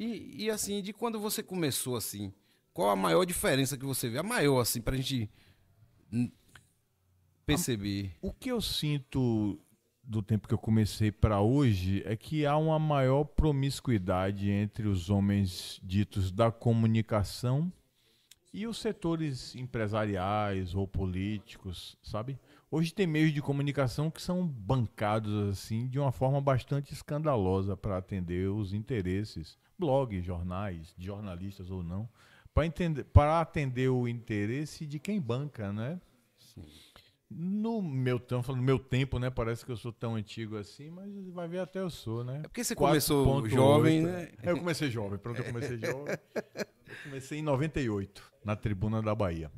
E, e assim, de quando você começou assim, qual a maior diferença que você vê? A maior, assim, pra gente perceber. O que eu sinto do tempo que eu comecei para hoje é que há uma maior promiscuidade entre os homens ditos da comunicação e os setores empresariais ou políticos, sabe? Hoje tem meios de comunicação que são bancados assim de uma forma bastante escandalosa para atender os interesses, blogs, jornais, de jornalistas ou não, para atender o interesse de quem banca, né? Sim. No meu tempo, no meu tempo, né? Parece que eu sou tão antigo assim, mas vai ver até eu sou, né? É porque você 4. começou 8. jovem, né? É, eu comecei jovem, pronto, eu comecei jovem. Eu comecei em 98, na tribuna da Bahia.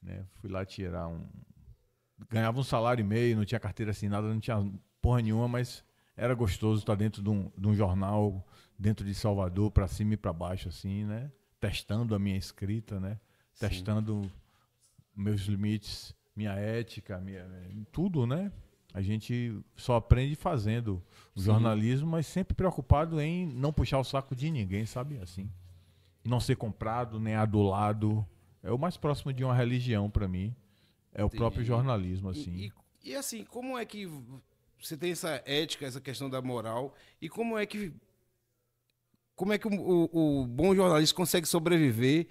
Né? Fui lá tirar um, ganhava um salário e meio, não tinha carteira assinada, não tinha porra nenhuma, mas era gostoso estar dentro de um, de um jornal, dentro de Salvador, para cima e para baixo, assim, né? Testando a minha escrita, né? Sim. Testando meus limites, minha ética, minha, tudo, né? A gente só aprende fazendo o Sim. jornalismo, mas sempre preocupado em não puxar o saco de ninguém, sabe? Assim, não ser comprado nem adulado. É o mais próximo de uma religião para mim. É o próprio jornalismo, assim. E, e, e, assim, como é que você tem essa ética, essa questão da moral, e como é que. Como é que o, o, o bom jornalista consegue sobreviver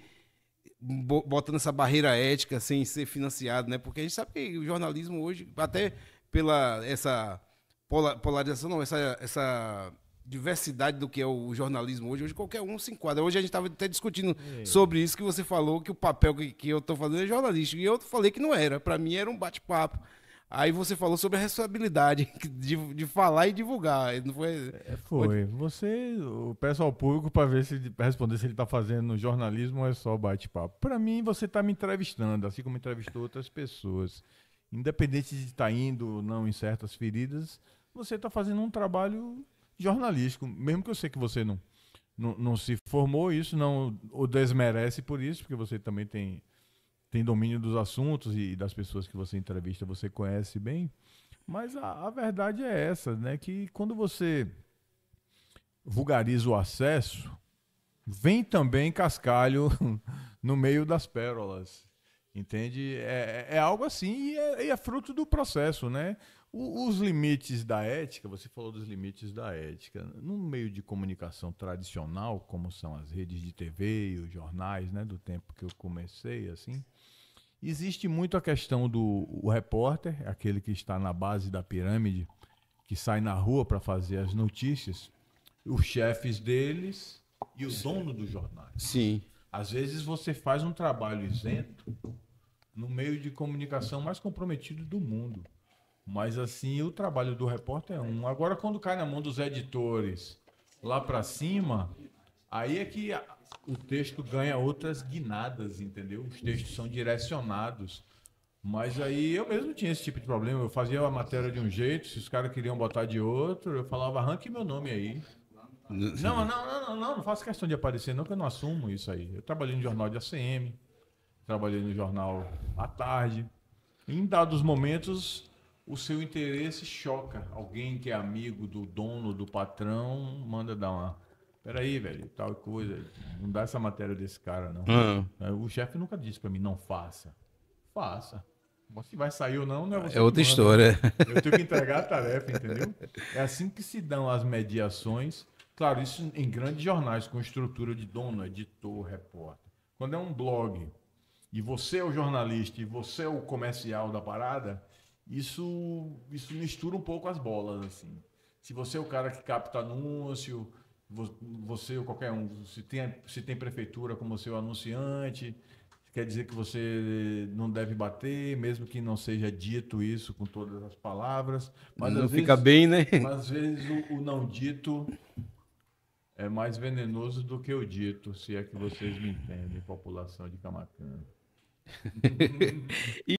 botando essa barreira ética sem ser financiado, né? Porque a gente sabe que o jornalismo hoje, até pela essa polarização, não, essa, essa diversidade do que é o jornalismo hoje. Hoje qualquer um se enquadra. Hoje a gente estava até discutindo é. sobre isso que você falou, que o papel que, que eu estou fazendo é jornalístico. E eu falei que não era. Para mim era um bate-papo. Aí você falou sobre a responsabilidade de, de falar e divulgar. Não foi... É, foi. Você, eu peço ao público para ver se responder se ele está fazendo jornalismo ou é só bate-papo. Para mim, você está me entrevistando, assim como entrevistou outras pessoas. Independente de estar tá indo ou não em certas feridas, você está fazendo um trabalho jornalístico. Mesmo que eu sei que você não, não, não se formou isso, não o desmerece por isso, porque você também tem, tem domínio dos assuntos e das pessoas que você entrevista, você conhece bem. Mas a, a verdade é essa, né? Que quando você vulgariza o acesso, vem também cascalho no meio das pérolas. Entende? É, é, é algo assim e é, é, fruto do processo, né? O, os limites da ética, você falou dos limites da ética. No meio de comunicação tradicional, como são as redes de TV e os jornais, né? Do tempo que eu comecei, assim, existe muito a questão do repórter, aquele que está na base da pirâmide, que sai na rua para fazer as notícias, os chefes deles e o dono dos jornais. Sim. Às vezes você faz um trabalho isento no meio de comunicação mais comprometido do mundo. Mas assim, o trabalho do repórter é um. Agora, quando cai na mão dos editores lá para cima, aí é que o texto ganha outras guinadas, entendeu? Os textos são direcionados. Mas aí eu mesmo tinha esse tipo de problema. Eu fazia a matéria de um jeito, se os caras queriam botar de outro, eu falava, arranque meu nome aí. Não, não, não, não, não, não faço questão de aparecer, não, que eu não assumo isso aí. Eu trabalhei no jornal de ACM, trabalhei no jornal à tarde. Em dados momentos, o seu interesse choca. Alguém que é amigo do dono, do patrão, manda dar uma. Peraí, velho, tal coisa. Não dá essa matéria desse cara, não. Uhum. O chefe nunca disse para mim, não faça. Faça. Se vai sair ou não, não é, é outra história. Eu tenho que entregar a tarefa, entendeu? É assim que se dão as mediações. Claro, isso em grandes jornais, com estrutura de dono, editor, repórter. Quando é um blog, e você é o jornalista e você é o comercial da parada, isso, isso mistura um pouco as bolas, assim. Se você é o cara que capta anúncio, você ou qualquer um, se tem, se tem prefeitura como seu anunciante, quer dizer que você não deve bater, mesmo que não seja dito isso com todas as palavras. Mas não fica vezes, bem, né? Mas às vezes o, o, não dito é mais venenoso do que o dito, se é que vocês me entendem, população de Camacan. e